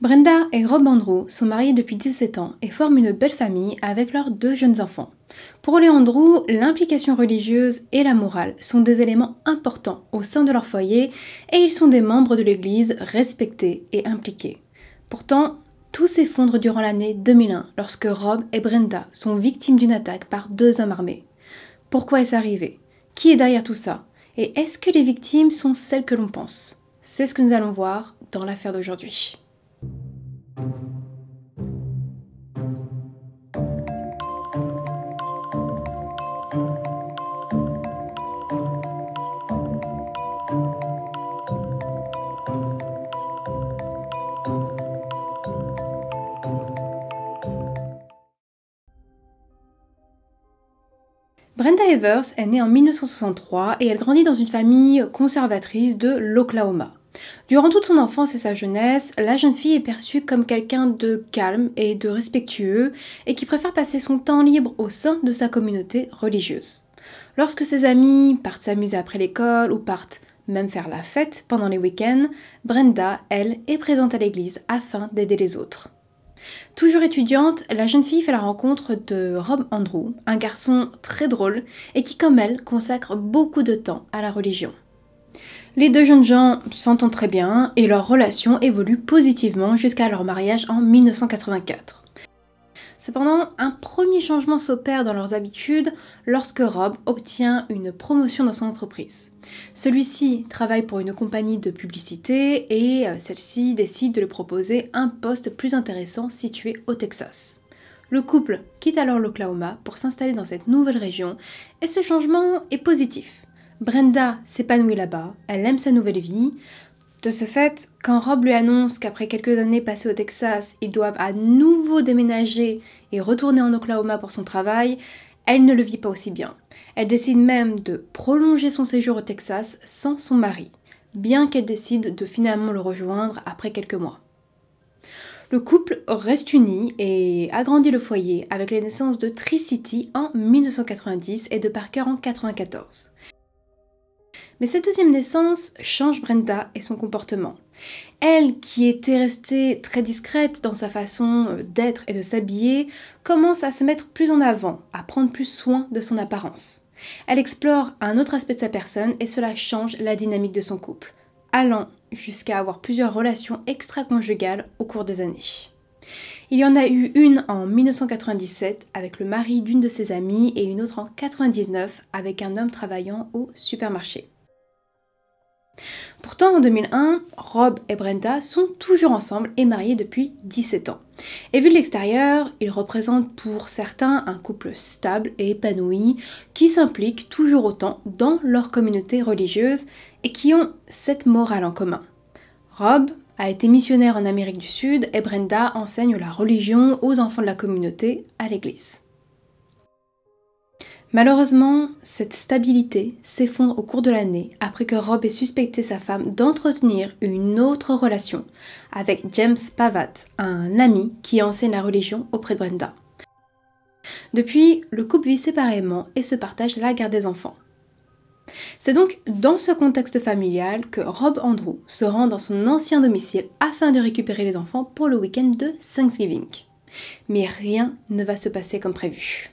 Brenda et Rob Andrew sont mariés depuis 17 ans et forment une belle famille avec leurs deux jeunes enfants. Pour les Andrew, l'implication religieuse et la morale sont des éléments importants au sein de leur foyer et ils sont des membres de l'Église respectés et impliqués. Pourtant, tout s'effondre durant l'année 2001 lorsque Rob et Brenda sont victimes d'une attaque par deux hommes armés. Pourquoi est-ce arrivé Qui est derrière tout ça Et est-ce que les victimes sont celles que l'on pense C'est ce que nous allons voir dans l'affaire d'aujourd'hui. Brenda Evers est née en 1963 et elle grandit dans une famille conservatrice de l'Oklahoma. Durant toute son enfance et sa jeunesse, la jeune fille est perçue comme quelqu'un de calme et de respectueux et qui préfère passer son temps libre au sein de sa communauté religieuse. Lorsque ses amis partent s'amuser après l'école ou partent même faire la fête pendant les week-ends, Brenda, elle, est présente à l'église afin d'aider les autres. Toujours étudiante, la jeune fille fait la rencontre de Rob Andrew, un garçon très drôle et qui, comme elle, consacre beaucoup de temps à la religion. Les deux jeunes gens s'entendent très bien et leur relation évolue positivement jusqu'à leur mariage en 1984. Cependant, un premier changement s'opère dans leurs habitudes lorsque Rob obtient une promotion dans son entreprise. Celui-ci travaille pour une compagnie de publicité et euh, celle-ci décide de lui proposer un poste plus intéressant situé au Texas. Le couple quitte alors l'Oklahoma pour s'installer dans cette nouvelle région et ce changement est positif. Brenda s'épanouit là-bas, elle aime sa nouvelle vie. De ce fait, quand Rob lui annonce qu'après quelques années passées au Texas, ils doivent à nouveau déménager et retourner en Oklahoma pour son travail, elle ne le vit pas aussi bien. Elle décide même de prolonger son séjour au Texas sans son mari, bien qu'elle décide de finalement le rejoindre après quelques mois. Le couple reste uni et agrandit le foyer avec les naissances de Tricity en 1990 et de Parker en 1994. Mais cette deuxième naissance change Brenda et son comportement. Elle, qui était restée très discrète dans sa façon euh, d'être et de s'habiller, commence à se mettre plus en avant, à prendre plus soin de son apparence. Elle explore un autre aspect de sa personne et cela change la dynamique de son couple, allant jusqu'à avoir plusieurs relations extra-conjugales au cours des années. Il y en a eu une en 1997 avec le mari d'une de ses amies et une autre en 1999 avec un homme travaillant au supermarché. Pourtant, en 2001, Rob et Brenda sont toujours ensemble et mariés depuis 17 ans. Et vu de l'extérieur, ils représentent pour certains un couple stable et épanoui qui s'implique toujours autant dans leur communauté religieuse et qui ont cette morale en commun. Rob a été missionnaire en Amérique du Sud et Brenda enseigne la religion aux enfants de la communauté à l'église. Malheureusement, cette stabilité s'effondre au cours de l'année après que Rob ait suspecté sa femme d'entretenir une autre relation avec James Pavat, un ami qui enseigne la religion auprès de Brenda. Depuis, le couple vit séparément et se partage la garde des enfants. C'est donc dans ce contexte familial que Rob Andrew se rend dans son ancien domicile afin de récupérer les enfants pour le week-end de Thanksgiving. Mais rien ne va se passer comme prévu.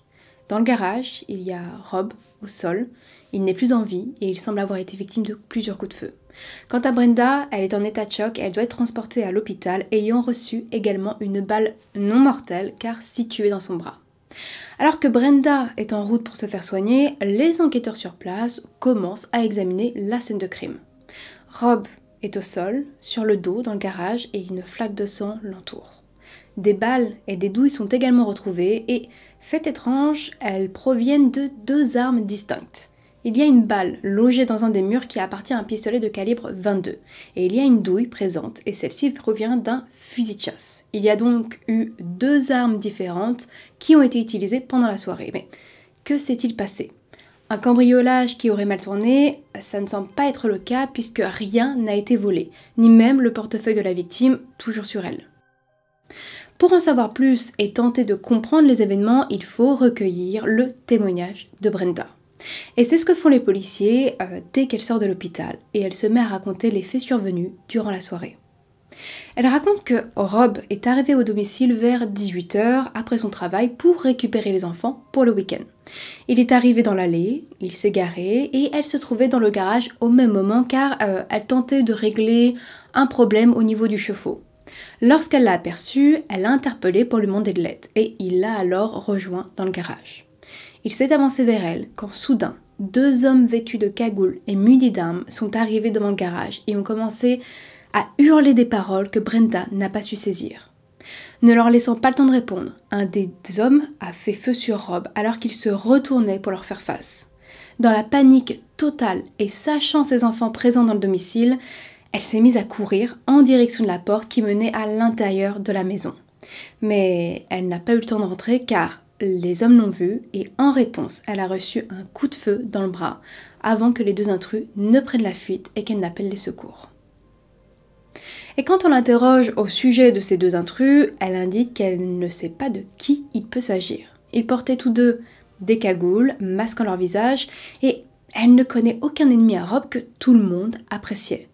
Dans le garage, il y a Rob au sol. Il n'est plus en vie et il semble avoir été victime de plusieurs coups de feu. Quant à Brenda, elle est en état de choc, et elle doit être transportée à l'hôpital ayant reçu également une balle non mortelle car située dans son bras. Alors que Brenda est en route pour se faire soigner, les enquêteurs sur place commencent à examiner la scène de crime. Rob est au sol, sur le dos, dans le garage, et une flaque de sang l'entoure. Des balles et des douilles sont également retrouvées et fait étrange, elles proviennent de deux armes distinctes. Il y a une balle logée dans un des murs qui appartient à un pistolet de calibre 22, et il y a une douille présente, et celle-ci provient d'un fusil de chasse. Il y a donc eu deux armes différentes qui ont été utilisées pendant la soirée. Mais que s'est-il passé Un cambriolage qui aurait mal tourné, ça ne semble pas être le cas puisque rien n'a été volé, ni même le portefeuille de la victime, toujours sur elle. Pour en savoir plus et tenter de comprendre les événements, il faut recueillir le témoignage de Brenda. Et c'est ce que font les policiers euh, dès qu'elle sort de l'hôpital et elle se met à raconter les faits survenus durant la soirée. Elle raconte que Rob est arrivé au domicile vers 18h après son travail pour récupérer les enfants pour le week-end. Il est arrivé dans l'allée, il s'est garé et elle se trouvait dans le garage au même moment car euh, elle tentait de régler un problème au niveau du chauffe-eau. Lorsqu'elle l'a aperçu, elle l'a interpellé pour lui demander de l'aide et il l'a alors rejoint dans le garage. Il s'est avancé vers elle quand soudain, deux hommes vêtus de cagoules et munis d'armes sont arrivés devant le garage et ont commencé à hurler des paroles que Brenda n'a pas su saisir. Ne leur laissant pas le temps de répondre, un des hommes a fait feu sur Rob alors qu'il se retournait pour leur faire face. Dans la panique totale et sachant ses enfants présents dans le domicile, elle s'est mise à courir en direction de la porte qui menait à l'intérieur de la maison. Mais elle n'a pas eu le temps de rentrer car les hommes l'ont vue et en réponse, elle a reçu un coup de feu dans le bras avant que les deux intrus ne prennent la fuite et qu'elle n'appelle les secours. Et quand on l'interroge au sujet de ces deux intrus, elle indique qu'elle ne sait pas de qui il peut s'agir. Ils portaient tous deux des cagoules masquant leur visage et elle ne connaît aucun ennemi à robe que tout le monde appréciait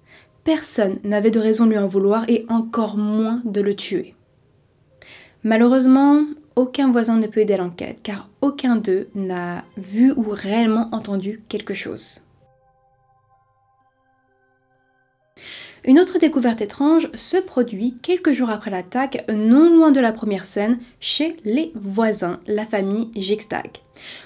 personne n'avait de raison de lui en vouloir et encore moins de le tuer. Malheureusement, aucun voisin ne peut aider l'enquête car aucun d'eux n'a vu ou réellement entendu quelque chose. Une autre découverte étrange se produit quelques jours après l'attaque, non loin de la première scène, chez les voisins, la famille Gigstag.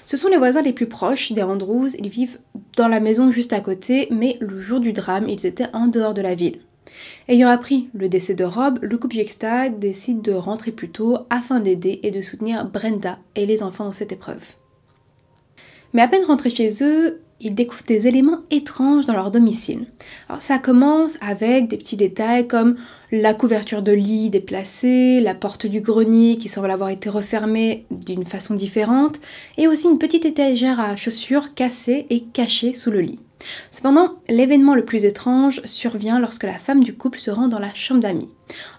Ce sont les voisins les plus proches des Andrews, ils vivent dans la maison juste à côté, mais le jour du drame, ils étaient en dehors de la ville. Ayant appris le décès de Rob, le couple Gigstag décide de rentrer plus tôt afin d'aider et de soutenir Brenda et les enfants dans cette épreuve. Mais à peine rentrés chez eux, ils découvrent des éléments étranges dans leur domicile. Alors ça commence avec des petits détails comme la couverture de lit déplacée, la porte du grenier qui semble avoir été refermée d'une façon différente, et aussi une petite étagère à chaussures cassée et cachée sous le lit. Cependant, l'événement le plus étrange survient lorsque la femme du couple se rend dans la chambre d'amis.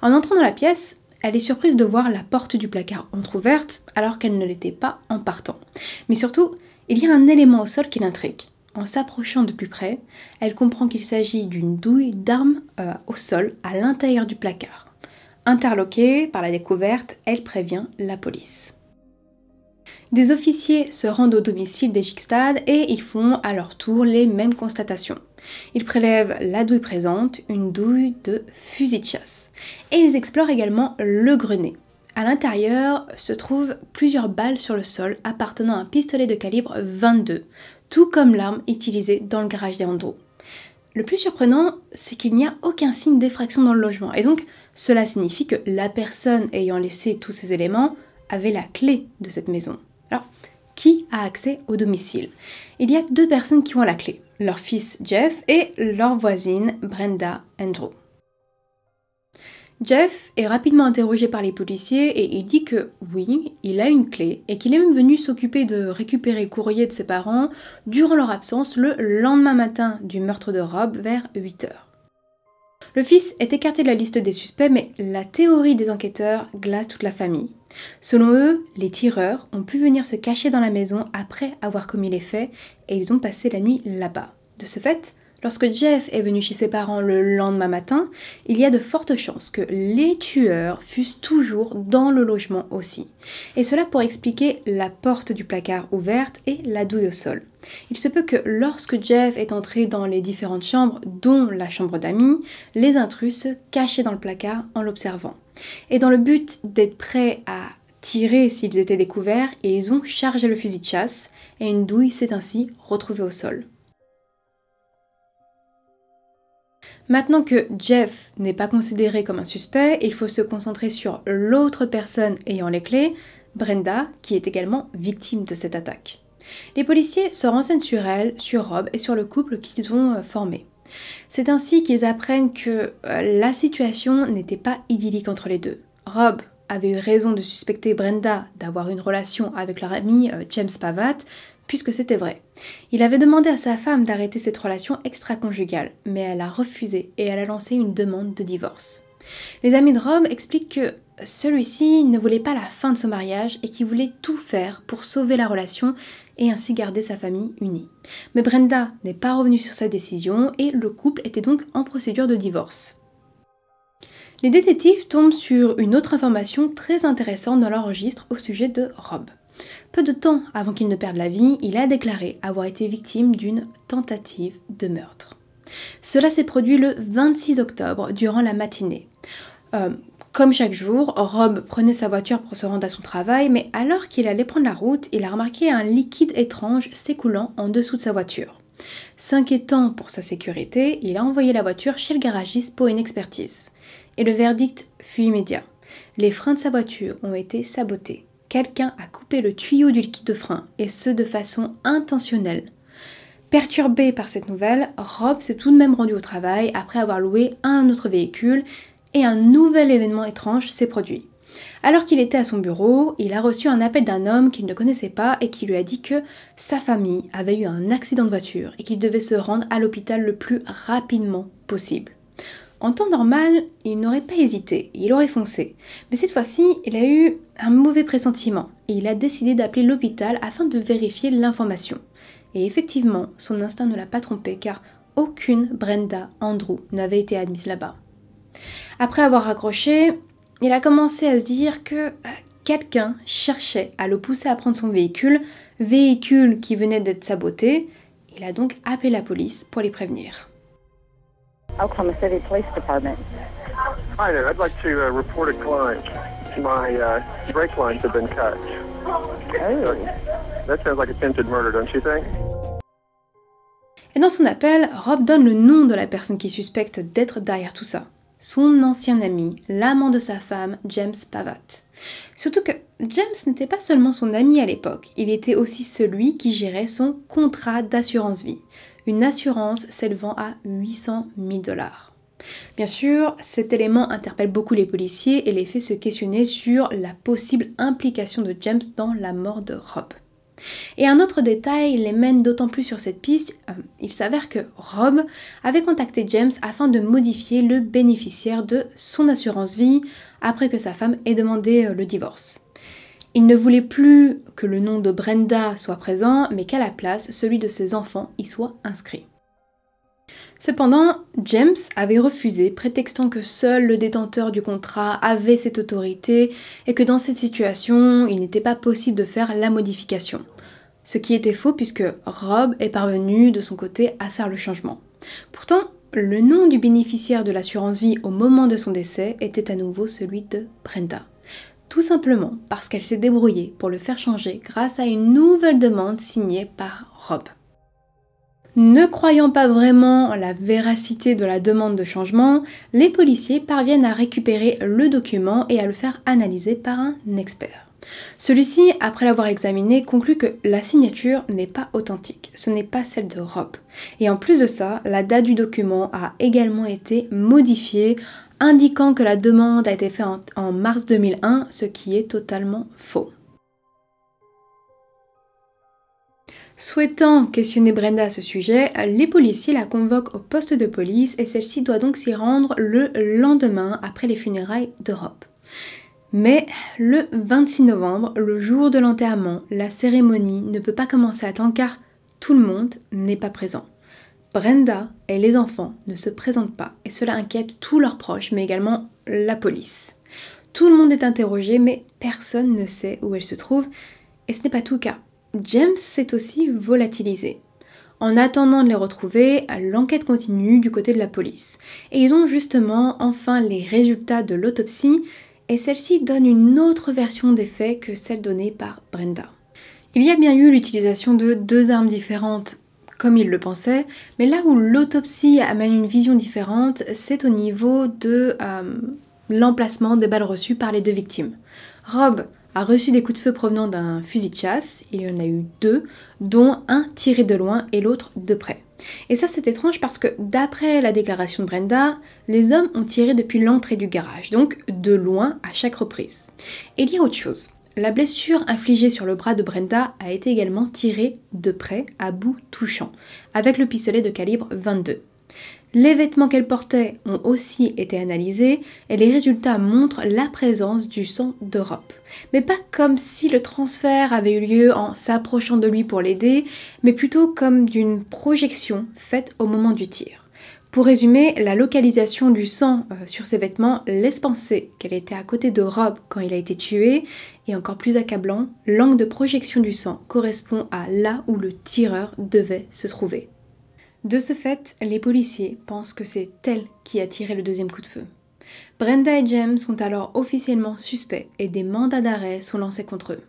En entrant dans la pièce, elle est surprise de voir la porte du placard entr'ouverte alors qu'elle ne l'était pas en partant. Mais surtout, il y a un élément au sol qui l'intrigue. En s'approchant de plus près, elle comprend qu'il s'agit d'une douille d'armes euh, au sol à l'intérieur du placard. Interloquée par la découverte, elle prévient la police. Des officiers se rendent au domicile des Gigstad et ils font à leur tour les mêmes constatations. Ils prélèvent la douille présente, une douille de fusil de chasse. Et ils explorent également le grenier. À l'intérieur se trouvent plusieurs balles sur le sol appartenant à un pistolet de calibre 22, tout comme l'arme utilisée dans le gravier Andrew. Le plus surprenant, c'est qu'il n'y a aucun signe d'effraction dans le logement, et donc cela signifie que la personne ayant laissé tous ces éléments avait la clé de cette maison. Alors, qui a accès au domicile Il y a deux personnes qui ont la clé, leur fils Jeff et leur voisine Brenda Andrew. Jeff est rapidement interrogé par les policiers et il dit que oui, il a une clé et qu'il est même venu s'occuper de récupérer le courrier de ses parents durant leur absence le lendemain matin du meurtre de Rob vers 8h. Le fils est écarté de la liste des suspects, mais la théorie des enquêteurs glace toute la famille. Selon eux, les tireurs ont pu venir se cacher dans la maison après avoir commis les faits et ils ont passé la nuit là-bas. De ce fait, Lorsque Jeff est venu chez ses parents le lendemain matin, il y a de fortes chances que les tueurs fussent toujours dans le logement aussi. Et cela pour expliquer la porte du placard ouverte et la douille au sol. Il se peut que lorsque Jeff est entré dans les différentes chambres, dont la chambre d'amis, les intrus se cachaient dans le placard en l'observant. Et dans le but d'être prêts à tirer s'ils étaient découverts ils ont chargé le fusil de chasse et une douille s'est ainsi retrouvée au sol. Maintenant que Jeff n'est pas considéré comme un suspect, il faut se concentrer sur l'autre personne ayant les clés, Brenda, qui est également victime de cette attaque. Les policiers se renseignent sur elle, sur Rob et sur le couple qu'ils ont euh, formé. C'est ainsi qu'ils apprennent que euh, la situation n'était pas idyllique entre les deux. Rob avait eu raison de suspecter Brenda d'avoir une relation avec leur ami euh, James Pavat, puisque c'était vrai. Il avait demandé à sa femme d'arrêter cette relation extra-conjugale, mais elle a refusé et elle a lancé une demande de divorce. Les amis de Rob expliquent que celui-ci ne voulait pas la fin de son mariage et qu'il voulait tout faire pour sauver la relation et ainsi garder sa famille unie. Mais Brenda n'est pas revenue sur sa décision et le couple était donc en procédure de divorce. Les détectives tombent sur une autre information très intéressante dans leur registre au sujet de Rob. Peu de temps avant qu'il ne perde la vie, il a déclaré avoir été victime d'une tentative de meurtre. Cela s'est produit le 26 octobre durant la matinée. Euh, comme chaque jour, Rob prenait sa voiture pour se rendre à son travail, mais alors qu'il allait prendre la route, il a remarqué un liquide étrange s'écoulant en dessous de sa voiture. S'inquiétant pour sa sécurité, il a envoyé la voiture chez le garagiste pour une expertise. Et le verdict fut immédiat. Les freins de sa voiture ont été sabotés quelqu'un a coupé le tuyau du liquide de frein, et ce de façon intentionnelle. Perturbé par cette nouvelle, Rob s'est tout de même rendu au travail après avoir loué un autre véhicule, et un nouvel événement étrange s'est produit. Alors qu'il était à son bureau, il a reçu un appel d'un homme qu'il ne connaissait pas et qui lui a dit que sa famille avait eu un accident de voiture et qu'il devait se rendre à l'hôpital le plus rapidement possible. En temps normal, il n'aurait pas hésité, il aurait foncé. Mais cette fois-ci, il a eu un mauvais pressentiment et il a décidé d'appeler l'hôpital afin de vérifier l'information. Et effectivement, son instinct ne l'a pas trompé car aucune Brenda Andrew n'avait été admise là-bas. Après avoir raccroché, il a commencé à se dire que euh, quelqu'un cherchait à le pousser à prendre son véhicule, véhicule qui venait d'être saboté. Il a donc appelé la police pour les prévenir. Oklahoma City Police Department. Hi there. I'd like to uh, report a My uh, lines been cut. Oh. That sounds like murder, don't you think? Et dans son appel, Rob donne le nom de la personne qui suspecte d'être derrière tout ça. Son ancien ami, l'amant de sa femme, James Pavat. Surtout que James n'était pas seulement son ami à l'époque, il était aussi celui qui gérait son contrat d'assurance vie, une assurance s'élevant à 800 000 dollars. Bien sûr, cet élément interpelle beaucoup les policiers et les fait se questionner sur la possible implication de James dans la mort de Rob. Et un autre détail les mène d'autant plus sur cette piste, euh, il s'avère que Rob avait contacté James afin de modifier le bénéficiaire de son assurance vie après que sa femme ait demandé euh, le divorce. Il ne voulait plus que le nom de Brenda soit présent, mais qu'à la place, celui de ses enfants y soit inscrit. Cependant, James avait refusé, prétextant que seul le détenteur du contrat avait cette autorité et que dans cette situation, il n'était pas possible de faire la modification. Ce qui était faux puisque Rob est parvenu de son côté à faire le changement. Pourtant, le nom du bénéficiaire de l'assurance vie au moment de son décès était à nouveau celui de Brenda tout simplement parce qu'elle s'est débrouillée pour le faire changer grâce à une nouvelle demande signée par Rob. Ne croyant pas vraiment la véracité de la demande de changement, les policiers parviennent à récupérer le document et à le faire analyser par un expert. Celui-ci, après l'avoir examiné, conclut que la signature n'est pas authentique, ce n'est pas celle de Rob. Et en plus de ça, la date du document a également été modifiée indiquant que la demande a été faite en, mars 2001, ce qui est totalement faux. Souhaitant questionner Brenda à ce sujet, les policiers la convoquent au poste de police et celle-ci doit donc s'y rendre le lendemain après les funérailles d'Europe. Mais le 26 novembre, le jour de l'enterrement, la cérémonie ne peut pas commencer à temps car tout le monde n'est pas présent. Brenda et les enfants ne se présentent pas et cela inquiète tous leurs proches mais également la police. Tout le monde est interrogé mais personne ne sait où elle se trouve et ce n'est pas tout cas. James s'est aussi volatilisé. En attendant de les retrouver, l'enquête continue du côté de la police et ils ont justement enfin les résultats de l'autopsie et celle-ci donne une autre version des faits que celle donnée par Brenda. Il y a bien eu l'utilisation de deux armes différentes comme il le pensait, mais là où l'autopsie amène une vision différente, c'est au niveau de euh, l'emplacement des balles reçues par les deux victimes. Rob a reçu des coups de feu provenant d'un fusil de chasse, il y en a eu deux, dont un tiré de loin et l'autre de près. Et ça c'est étrange parce que d'après la déclaration de Brenda, les hommes ont tiré depuis l'entrée du garage, donc de loin à chaque reprise. Et il y a autre chose. La blessure infligée sur le bras de Brenda a été également tirée de près à bout touchant, avec le pistolet de calibre 22. Les vêtements qu'elle portait ont aussi été analysés et les résultats montrent la présence du sang d'Europe. Mais pas comme si le transfert avait eu lieu en s'approchant de lui pour l'aider, mais plutôt comme d'une projection faite au moment du tir. Pour résumer, la localisation du sang euh, sur ses vêtements laisse penser qu'elle était à côté de Rob quand il a été tué, et encore plus accablant, l'angle de projection du sang correspond à là où le tireur devait se trouver. De ce fait, les policiers pensent que c'est elle qui a tiré le deuxième coup de feu. Brenda et James sont alors officiellement suspects et des mandats d'arrêt sont lancés contre eux.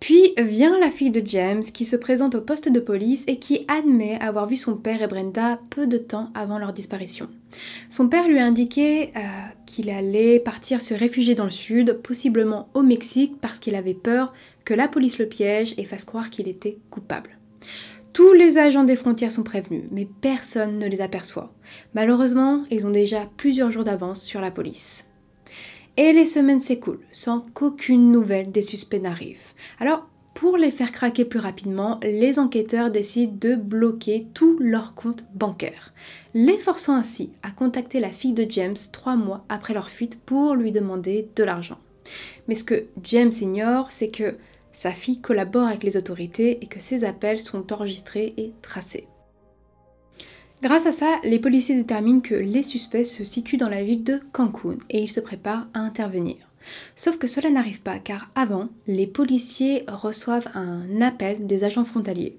Puis vient la fille de James qui se présente au poste de police et qui admet avoir vu son père et Brenda peu de temps avant leur disparition. Son père lui a indiqué euh, qu'il allait partir se réfugier dans le sud, possiblement au Mexique, parce qu'il avait peur que la police le piège et fasse croire qu'il était coupable. Tous les agents des frontières sont prévenus, mais personne ne les aperçoit. Malheureusement, ils ont déjà plusieurs jours d'avance sur la police. Et les semaines s'écoulent sans qu'aucune nouvelle des suspects n'arrive. Alors, pour les faire craquer plus rapidement, les enquêteurs décident de bloquer tous leurs comptes bancaires, les forçant ainsi à contacter la fille de James trois mois après leur fuite pour lui demander de l'argent. Mais ce que James ignore, c'est que sa fille collabore avec les autorités et que ses appels sont enregistrés et tracés. Grâce à ça, les policiers déterminent que les suspects se situent dans la ville de Cancun et ils se préparent à intervenir. Sauf que cela n'arrive pas car avant, les policiers reçoivent un appel des agents frontaliers.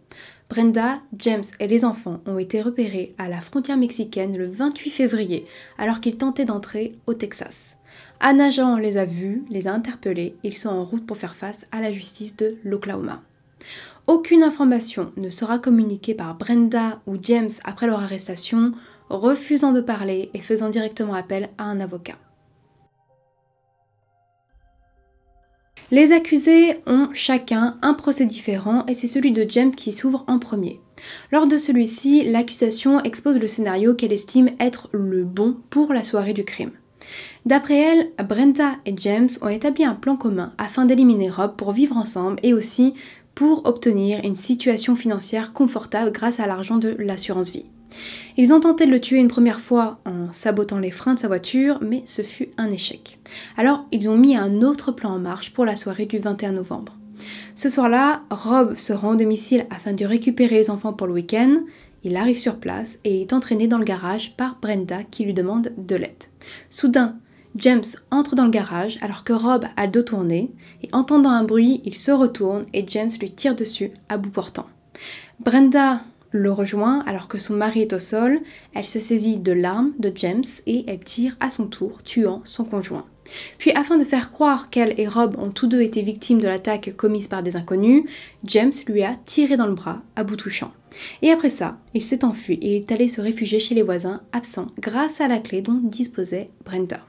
Brenda, James et les enfants ont été repérés à la frontière mexicaine le 28 février alors qu'ils tentaient d'entrer au Texas. Un agent les a vus, les a interpellés, ils sont en route pour faire face à la justice de l'Oklahoma. Aucune information ne sera communiquée par Brenda ou James après leur arrestation, refusant de parler et faisant directement appel à un avocat. Les accusés ont chacun un procès différent et c'est celui de James qui s'ouvre en premier. Lors de celui-ci, l'accusation expose le scénario qu'elle estime être le bon pour la soirée du crime. D'après elle, Brenda et James ont établi un plan commun afin d'éliminer Rob pour vivre ensemble et aussi pour obtenir une situation financière confortable grâce à l'argent de l'assurance vie. Ils ont tenté de le tuer une première fois en sabotant les freins de sa voiture, mais ce fut un échec. Alors ils ont mis un autre plan en marche pour la soirée du 21 novembre. Ce soir-là, Rob se rend au domicile afin de récupérer les enfants pour le week-end. Il arrive sur place et est entraîné dans le garage par Brenda qui lui demande de l'aide. Soudain, James entre dans le garage alors que Rob a le dos tourné et entendant un bruit, il se retourne et James lui tire dessus à bout portant. Brenda le rejoint alors que son mari est au sol, elle se saisit de l'arme de James et elle tire à son tour, tuant son conjoint. Puis afin de faire croire qu'elle et Rob ont tous deux été victimes de l'attaque commise par des inconnus, James lui a tiré dans le bras à bout touchant. Et après ça, il s'est enfui et est allé se réfugier chez les voisins, absent grâce à la clé dont disposait Brenda.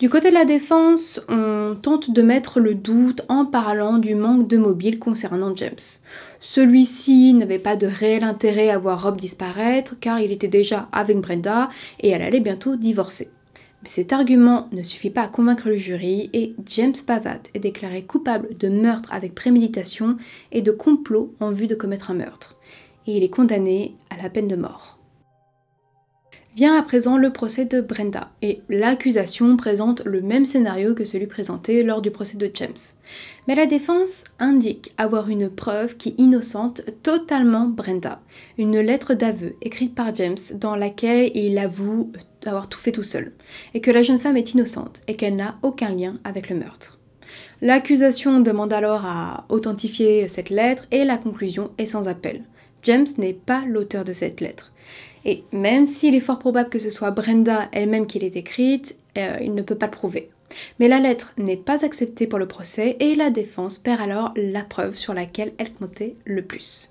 Du côté de la défense, on tente de mettre le doute en parlant du manque de mobile concernant James. Celui-ci n'avait pas de réel intérêt à voir Rob disparaître car il était déjà avec Brenda et elle allait bientôt divorcer. Mais cet argument ne suffit pas à convaincre le jury et James Pavat est déclaré coupable de meurtre avec préméditation et de complot en vue de commettre un meurtre. Et il est condamné à la peine de mort. Vient à présent le procès de Brenda, et l'accusation présente le même scénario que celui présenté lors du procès de James. Mais la défense indique avoir une preuve qui innocente totalement Brenda, une lettre d'aveu écrite par James dans laquelle il avoue avoir tout fait tout seul, et que la jeune femme est innocente et qu'elle n'a aucun lien avec le meurtre. L'accusation demande alors à authentifier cette lettre et la conclusion est sans appel. James n'est pas l'auteur de cette lettre. Et même s'il est fort probable que ce soit Brenda elle-même qui l'ait écrite, euh, il ne peut pas le prouver. Mais la lettre n'est pas acceptée pour le procès et la défense perd alors la preuve sur laquelle elle comptait le plus.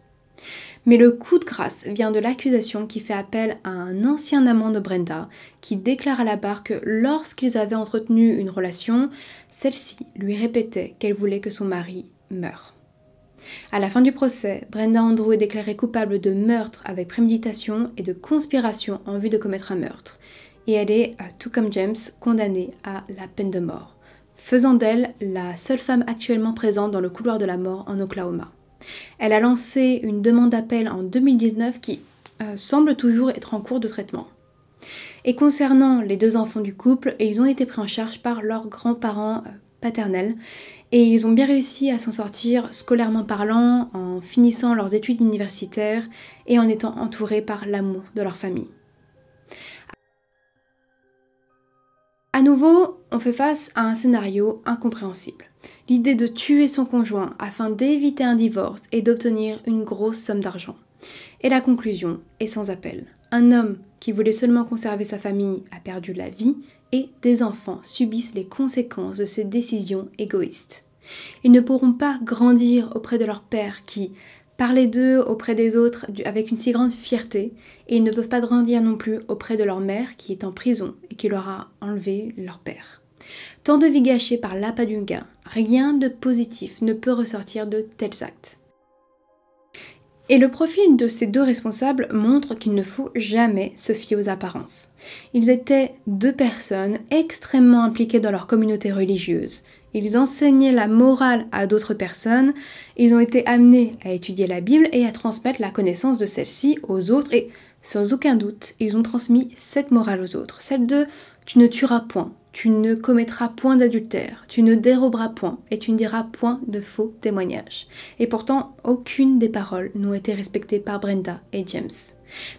Mais le coup de grâce vient de l'accusation qui fait appel à un ancien amant de Brenda qui déclare à la barre que lorsqu'ils avaient entretenu une relation, celle-ci lui répétait qu'elle voulait que son mari meure. À la fin du procès, Brenda Andrew est déclarée coupable de meurtre avec préméditation et de conspiration en vue de commettre un meurtre. Et elle est, tout comme James, condamnée à la peine de mort, faisant d'elle la seule femme actuellement présente dans le couloir de la mort en Oklahoma. Elle a lancé une demande d'appel en 2019 qui euh, semble toujours être en cours de traitement. Et concernant les deux enfants du couple, ils ont été pris en charge par leurs grands-parents euh, paternels et ils ont bien réussi à s'en sortir scolairement parlant, en finissant leurs études universitaires et en étant entourés par l'amour de leur famille. À nouveau, on fait face à un scénario incompréhensible. L'idée de tuer son conjoint afin d'éviter un divorce et d'obtenir une grosse somme d'argent. Et la conclusion est sans appel. Un homme qui voulait seulement conserver sa famille a perdu la vie et des enfants subissent les conséquences de ses décisions égoïstes. Ils ne pourront pas grandir auprès de leur père qui parlait d'eux auprès des autres avec une si grande fierté et ils ne peuvent pas grandir non plus auprès de leur mère qui est en prison et qui leur a enlevé leur père. Tant de vie gâchée par l'appât du gain, rien de positif ne peut ressortir de tels actes. Et le profil de ces deux responsables montre qu'il ne faut jamais se fier aux apparences. Ils étaient deux personnes extrêmement impliquées dans leur communauté religieuse, ils enseignaient la morale à d'autres personnes, ils ont été amenés à étudier la Bible et à transmettre la connaissance de celle-ci aux autres, et sans aucun doute, ils ont transmis cette morale aux autres, celle de tu ne tueras point, tu ne commettras point d'adultère, tu ne déroberas point et tu ne diras point de faux témoignages. Et pourtant, aucune des paroles n'ont été respectées par Brenda et James.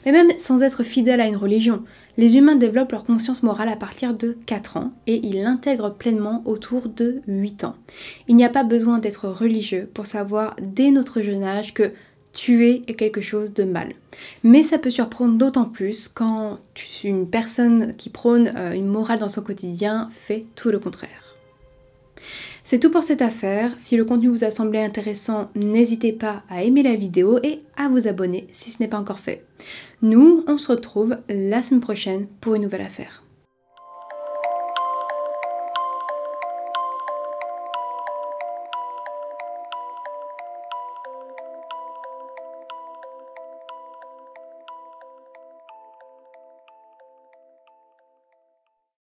Mais même sans être fidèle à une religion, les humains développent leur conscience morale à partir de 4 ans et ils l'intègrent pleinement autour de 8 ans. Il n'y a pas besoin d'être religieux pour savoir dès notre jeune âge que tuer est quelque chose de mal. Mais ça peut surprendre d'autant plus quand une personne qui prône euh, une morale dans son quotidien fait tout le contraire. C'est tout pour cette affaire. Si le contenu vous a semblé intéressant, n'hésitez pas à aimer la vidéo et à vous abonner si ce n'est pas encore fait. Nous, on se retrouve la semaine prochaine pour une nouvelle affaire.